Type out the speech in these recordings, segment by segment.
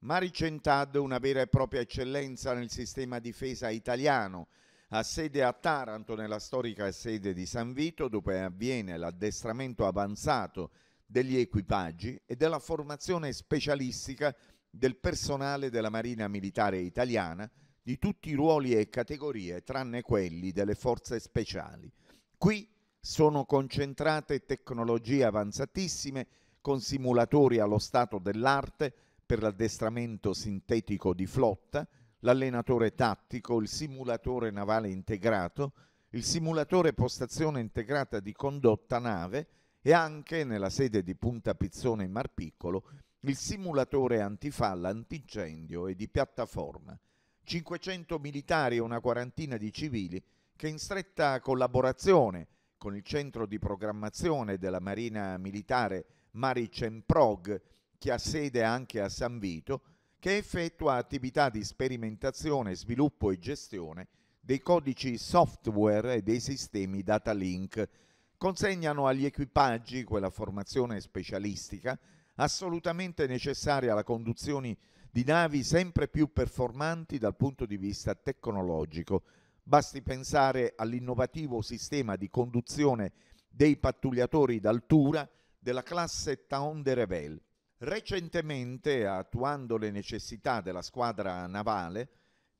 Mari Centad, una vera e propria eccellenza nel sistema difesa italiano, ha sede a Taranto nella storica sede di San Vito dove avviene l'addestramento avanzato degli equipaggi e della formazione specialistica del personale della Marina Militare Italiana di tutti i ruoli e categorie tranne quelli delle forze speciali. Qui sono concentrate tecnologie avanzatissime con simulatori allo stato dell'arte per l'addestramento sintetico di flotta, l'allenatore tattico, il simulatore navale integrato, il simulatore postazione integrata di condotta nave e anche, nella sede di Punta Pizzone in Marpiccolo, il simulatore antifalla, antincendio e di piattaforma. 500 militari e una quarantina di civili che in stretta collaborazione con il centro di programmazione della Marina Militare Mari Prog che ha sede anche a San Vito, che effettua attività di sperimentazione, sviluppo e gestione dei codici software e dei sistemi data link. Consegnano agli equipaggi quella formazione specialistica assolutamente necessaria alla conduzione di navi sempre più performanti dal punto di vista tecnologico. Basti pensare all'innovativo sistema di conduzione dei pattugliatori d'altura della classe Town de Revel, Recentemente, attuando le necessità della squadra navale,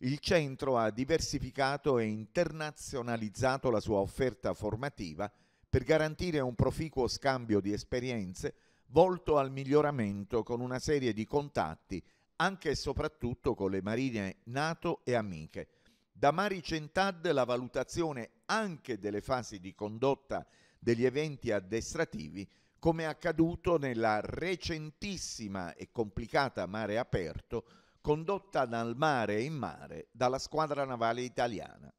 il centro ha diversificato e internazionalizzato la sua offerta formativa per garantire un proficuo scambio di esperienze volto al miglioramento con una serie di contatti anche e soprattutto con le marine NATO e amiche. Da Mari Centad la valutazione anche delle fasi di condotta degli eventi addestrativi come accaduto nella recentissima e complicata mare aperto condotta dal mare in mare dalla squadra navale italiana